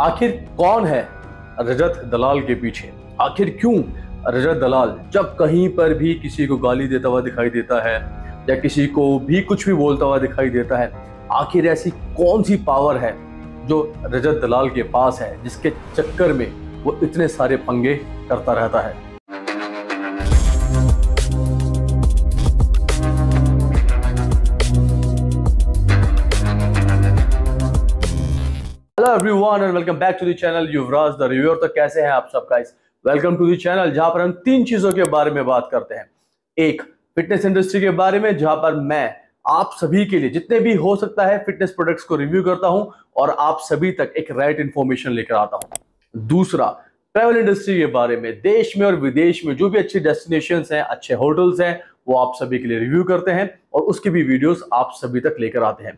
आखिर कौन है रजत दलाल के पीछे आखिर क्यों रजत दलाल जब कहीं पर भी किसी को गाली देता हुआ दिखाई देता है या किसी को भी कुछ भी बोलता हुआ दिखाई देता है आखिर ऐसी कौन सी पावर है जो रजत दलाल के पास है जिसके चक्कर में वो इतने सारे पंगे करता रहता है hello everyone and welcome back to the channel Yuvraj the reviewer तो कैसे हैं आप सब guys welcome to the channel जहां पर हम तीन चीजों के बारे में बात करते हैं एक फिटनेस इंडस्ट्री के बारे में जहां पर मैं आप सभी के लिए जितने भी हो सकता है फिटनेस प्रोडक्ट्स को रिव्यू करता हूं और आप सभी तक एक राइट इंफॉर्मेशन लेकर आता हूं दूसरा ट्रेवल इंडस्ट्री के बारे में देश में और विदेश में जो भी अच्छे डेस्टिनेशन हैं अच्छे होटल्स हैं वो आप सभी के लिए रिव्यू करते हैं और उसकी भी वीडियोस आप सभी तक लेकर आते हैं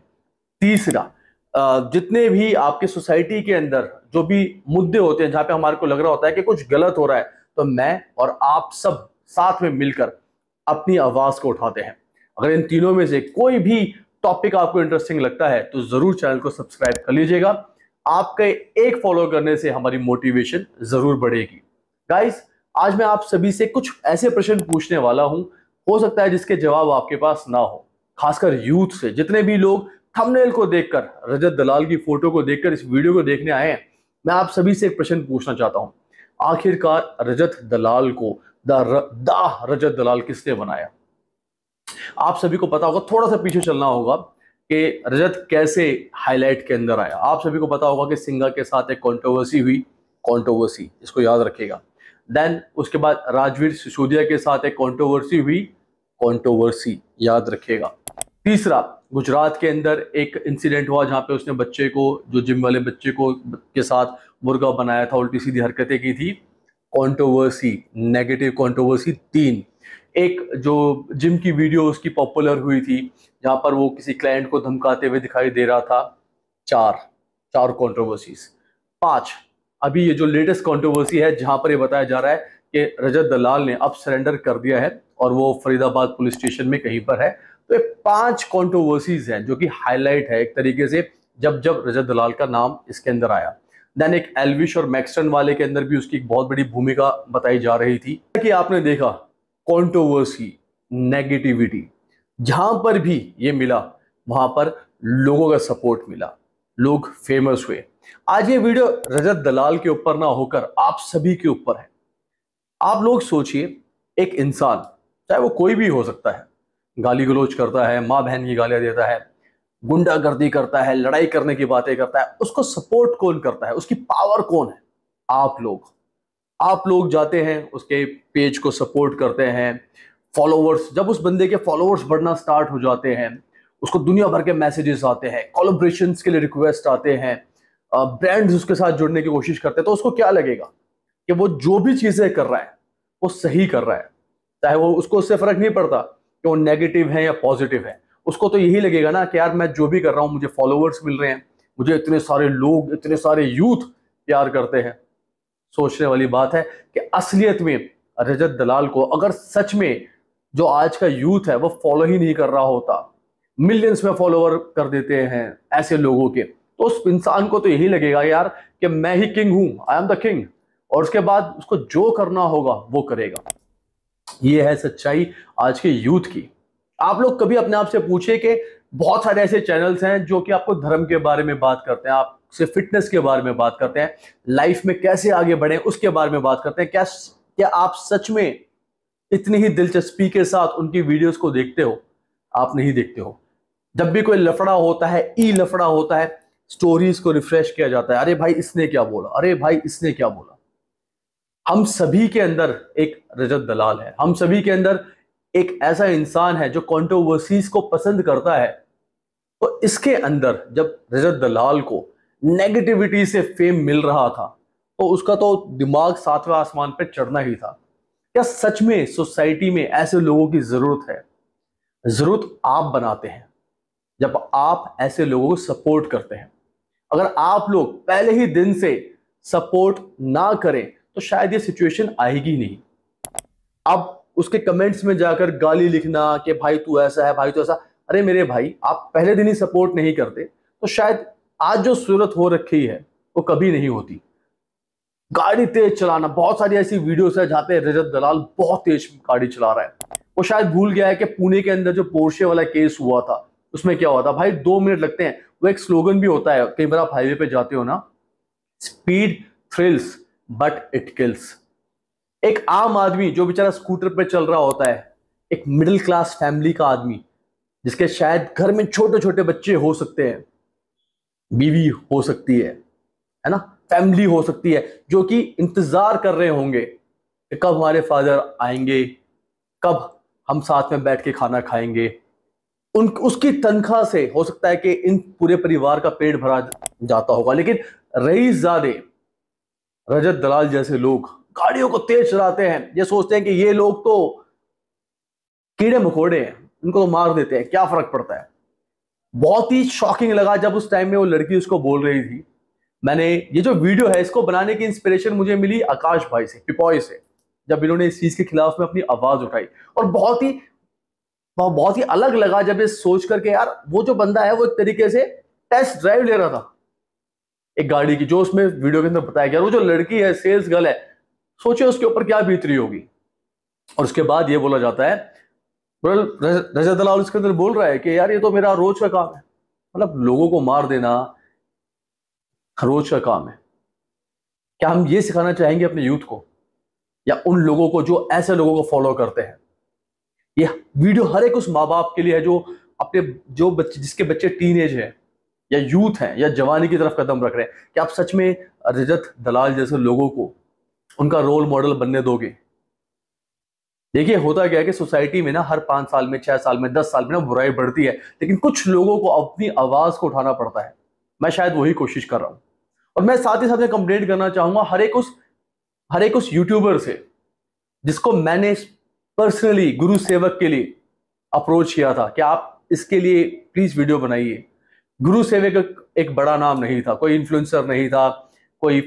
तीसरा जितने भी आपके सोसाइटी के अंदर जो भी मुद्दे होते हैं जहां पे हमारे को लग रहा होता है कि कुछ गलत हो रहा है तो मैं और आप सब साथ में मिलकर अपनी आवाज को उठाते हैं अगर इन तीनों में से कोई भी टॉपिक आपको इंटरेस्टिंग लगता है तो जरूर चैनल को सब्सक्राइब कर लीजिएगा आपके एक फॉलो करने से हमारी मोटिवेशन जरूर बढ़ेगी गाइस आज मैं आप सभी से कुछ ऐसे प्रश्न पूछने वाला हूं हो सकता है जिसके जवाब आपके पास ना हो खासकर यूथ से जितने भी लोग थंबनेल को देखकर रजत दलाल की फोटो को देखकर इस वीडियो को देखने आए हैं मैं आप सभी से एक प्रश्न पूछना चाहता हूं आखिरकार रजत दलाल को द दा रजत दलाल किसने बनाया आप सभी को पता होगा थोड़ा सा पीछे चलना होगा कि रजत कैसे हाईलाइट के अंदर आया आप सभी को पता होगा कि सिंगा के साथ एक कॉन्ट्रोवर्सी हुई कॉन्ट्रोवर्सी इसको याद रखेगा देन उसके बाद राजवीर सिसोदिया के साथ एक कॉन्ट्रोवर्सी हुई कॉन्ट्रोवर्सी याद रखेगा तीसरा गुजरात के अंदर एक इंसिडेंट हुआ जहाँ पे उसने बच्चे को जो जिम वाले बच्चे को के साथ मुर्गा बनाया था उल्टी सीधी हरकतें की थी कंट्रोवर्सी नेगेटिव कंट्रोवर्सी तीन एक जो जिम की वीडियो उसकी पॉपुलर हुई थी जहाँ पर वो किसी क्लाइंट को धमकाते हुए दिखाई दे रहा था चार चार कॉन्ट्रोवर्सीज पांच अभी ये जो लेटेस्ट कॉन्ट्रोवर्सी है जहाँ पर ये बताया जा रहा है कि रजत दलाल ने अब सरेंडर कर दिया है और वो फरीदाबाद पुलिस स्टेशन में कहीं पर है तो ये पांच कॉन्ट्रोवर्सीज हैं जो कि हाईलाइट है एक तरीके से जब जब रजत दलाल का नाम इसके अंदर आया देन एक एलविश और मैक्सटन वाले के अंदर भी उसकी एक बहुत बड़ी भूमिका बताई जा रही थी कि आपने देखा कॉन्ट्रोवर्सी नेगेटिविटी जहां पर भी ये मिला वहां पर लोगों का सपोर्ट मिला लोग फेमस हुए आज ये वीडियो रजत दलाल के ऊपर ना होकर आप सभी के ऊपर है आप लोग सोचिए एक इंसान चाहे वो कोई भी हो सकता है गाली गलोच करता है माँ बहन की गालियाँ देता है गुंडागर्दी करता है लड़ाई करने की बातें करता है उसको सपोर्ट कौन करता है उसकी पावर कौन है आप लोग आप लोग जाते हैं उसके पेज को सपोर्ट करते हैं फॉलोवर्स जब उस बंदे के फॉलोवर्स बढ़ना स्टार्ट हो जाते हैं उसको दुनिया भर के मैसेजेस आते हैं कॉलोब्रेशन के लिए रिक्वेस्ट आते हैं ब्रांड्स उसके साथ जुड़ने की कोशिश करते हैं तो उसको क्या लगेगा कि वो जो भी चीज़ें कर रहा है वो सही कर रहा है चाहे वो उसको उससे फर्क नहीं पड़ता कि वो नेगेटिव है या पॉजिटिव है उसको तो यही लगेगा ना कि यार मैं जो भी कर रहा हूँ मुझे फॉलोअर्स मिल रहे हैं मुझे इतने सारे लोग इतने सारे यूथ प्यार करते हैं सोचने वाली बात है कि असलियत में रजत दलाल को अगर सच में जो आज का यूथ है वो फॉलो ही नहीं कर रहा होता मिलियंस में फॉलोअर कर देते हैं ऐसे लोगों के तो उस इंसान को तो यही लगेगा यार कि मैं ही किंग हूँ आई एम द किंग और उसके बाद उसको जो करना होगा वो करेगा ये है सच्चाई आज के यूथ की आप लोग कभी अपने आप से पूछे कि बहुत सारे ऐसे चैनल्स हैं जो कि आपको धर्म के बारे में बात करते हैं आपसे फिटनेस के बारे में बात करते हैं लाइफ में कैसे आगे बढ़े उसके बारे में बात करते हैं क्या क्या आप सच में इतनी ही दिलचस्पी के साथ उनकी वीडियोस को देखते हो आप नहीं देखते हो जब भी कोई लफड़ा होता है ई लफड़ा होता है स्टोरीज को रिफ्रेश किया जाता है अरे भाई इसने क्या बोला अरे भाई इसने क्या बोला हम सभी के अंदर एक रजत दलाल है हम सभी के अंदर एक ऐसा इंसान है जो कॉन्ट्रोवर्सीज को पसंद करता है तो इसके अंदर जब रजत दलाल को नेगेटिविटी से फेम मिल रहा था तो उसका तो दिमाग सातवें आसमान पर चढ़ना ही था क्या सच में सोसाइटी में ऐसे लोगों की जरूरत है जरूरत आप बनाते हैं जब आप ऐसे लोगों को सपोर्ट करते हैं अगर आप लोग पहले ही दिन से सपोर्ट ना करें तो शायद ये सिचुएशन आएगी नहीं अब उसके कमेंट्स में जाकर गाली लिखना कि भाई तू ऐसा है भाई तू ऐसा अरे मेरे भाई आप पहले दिन ही सपोर्ट नहीं करते तो शायद आज जो सूरत हो रखी है वो कभी नहीं होती गाड़ी तेज चलाना बहुत सारी ऐसी वीडियोस है जहां पे रजत दलाल बहुत तेज गाड़ी चला रहा है वो शायद भूल गया है कि पुणे के अंदर जो पोर्शे वाला केस हुआ था उसमें क्या हुआ था भाई दो मिनट लगते हैं वो एक स्लोगन भी होता है कई बार आप हाईवे पे जाते हो ना speed thrills but it kills एक आम आदमी जो बेचारा स्कूटर पे चल रहा होता है एक मिडिल क्लास फैमिली का आदमी जिसके शायद घर में छोटे छोटे बच्चे हो सकते हैं बीवी हो सकती है है ना फैमिली हो सकती है जो कि इंतजार कर रहे होंगे कि कब हमारे फादर आएंगे कब हम साथ में बैठ के खाना खाएंगे उन उसकी तनख्वाह से हो सकता है कि इन पूरे परिवार का पेट भरा जाता होगा लेकिन रईस ज्यादा रजत दलाल जैसे लोग गाड़ियों को तेज चलाते हैं ये सोचते हैं कि ये लोग तो कीड़े मकोड़े हैं उनको तो मार देते हैं क्या फर्क पड़ता है बहुत ही शॉकिंग लगा जब उस टाइम में वो लड़की उसको बोल रही थी मैंने ये जो वीडियो है इसको बनाने की इंस्पिरेशन मुझे मिली आकाश भाई से पिपॉय से जब इन्होंने इस चीज के खिलाफ में अपनी आवाज उठाई और बहुत ही बहुत ही अलग लगा जब ये सोच करके यार वो जो बंदा है वो एक तरीके से टेस्ट ड्राइव ले रहा था एक गाड़ी की जो उसमें वीडियो के अंदर बताया गया वो जो लड़की है सेल्स गर्ल है सोचिए उसके ऊपर क्या बीत रही होगी और उसके बाद ये बोला जाता है रजत दलाल उसके अंदर बोल रहा है कि यार ये तो मेरा रोज का काम है मतलब लोगों को मार देना रोज का काम है क्या हम ये सिखाना चाहेंगे अपने यूथ को या उन लोगों को जो ऐसे लोगों को फॉलो करते हैं ये वीडियो हर एक उस माँ बाप के लिए है जो अपने जो बच्चे जिसके बच्चे टीन एज है या यूथ हैं या जवानी की तरफ कदम रख रहे हैं कि आप सच में रजत दलाल जैसे लोगों को उनका रोल मॉडल बनने दोगे देखिए होता क्या है कि सोसाइटी में ना हर पांच साल में छह साल में दस साल में ना बुराई बढ़ती है लेकिन कुछ लोगों को अपनी आवाज को उठाना पड़ता है मैं शायद वही कोशिश कर रहा हूं और मैं साथ ही साथ में कंप्लेंट करना चाहूंगा हर एक उस हर एक उस यूट्यूबर से जिसको मैंने पर्सनली गुरु सेवक के लिए अप्रोच किया था कि आप इसके लिए प्लीज वीडियो बनाइए गुरु सेवक एक, एक बड़ा नाम नहीं था कोई इन्फ्लुएंसर नहीं था कोई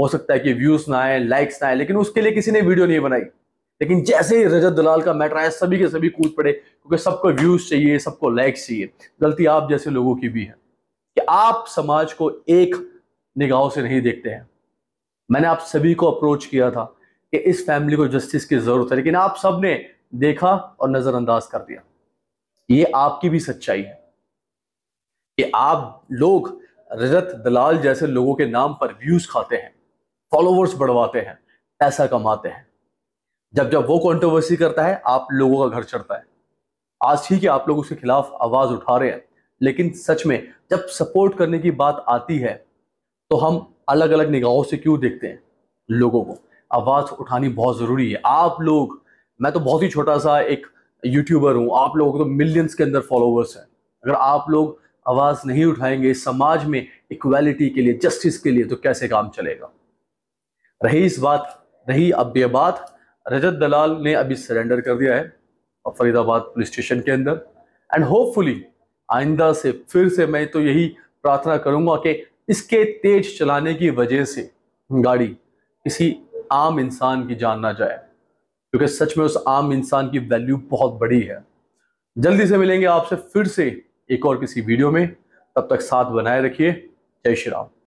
हो सकता है कि व्यूज ना आए लाइक्स ना आए लेकिन उसके लिए किसी ने वीडियो नहीं बनाई लेकिन जैसे ही रजत दलाल का मैटर आया सभी के सभी कूद पड़े क्योंकि सबको व्यूज चाहिए सबको लाइक्स चाहिए गलती आप जैसे लोगों की भी है कि आप समाज को एक निगाहों से नहीं देखते हैं मैंने आप सभी को अप्रोच किया था कि इस फैमिली को जस्टिस की जरूरत है लेकिन आप सबने देखा और नजरअंदाज कर दिया ये आपकी भी सच्चाई है कि आप लोग रजत दलाल जैसे लोगों के नाम पर व्यूज खाते हैं फॉलोवर्स बढ़वाते हैं पैसा कमाते हैं जब जब वो कंट्रोवर्सी करता है आप लोगों का घर चढ़ता है आज ठीक है आप लोग उसके खिलाफ आवाज उठा रहे हैं लेकिन सच में जब सपोर्ट करने की बात आती है तो हम अलग अलग निगाहों से क्यों देखते हैं लोगों को आवाज उठानी बहुत जरूरी है आप लोग मैं तो बहुत ही छोटा सा एक यूट्यूबर हूं आप लोगों को तो मिलियंस के अंदर फॉलोवर्स हैं अगर आप लोग आवाज़ नहीं उठाएंगे समाज में इक्वालिटी के लिए जस्टिस के लिए तो कैसे काम चलेगा रही इस बात रही अब यह बात रजत दलाल ने अभी सरेंडर कर दिया है फरीदाबाद पुलिस स्टेशन के अंदर एंड होपफुली आइंदा से फिर से मैं तो यही प्रार्थना करूंगा कि इसके तेज चलाने की वजह से गाड़ी किसी आम इंसान की जान ना जाए क्योंकि सच में उस आम इंसान की वैल्यू बहुत बड़ी है जल्दी से मिलेंगे आपसे फिर से एक और किसी वीडियो में तब तक साथ बनाए रखिए जय श्री राम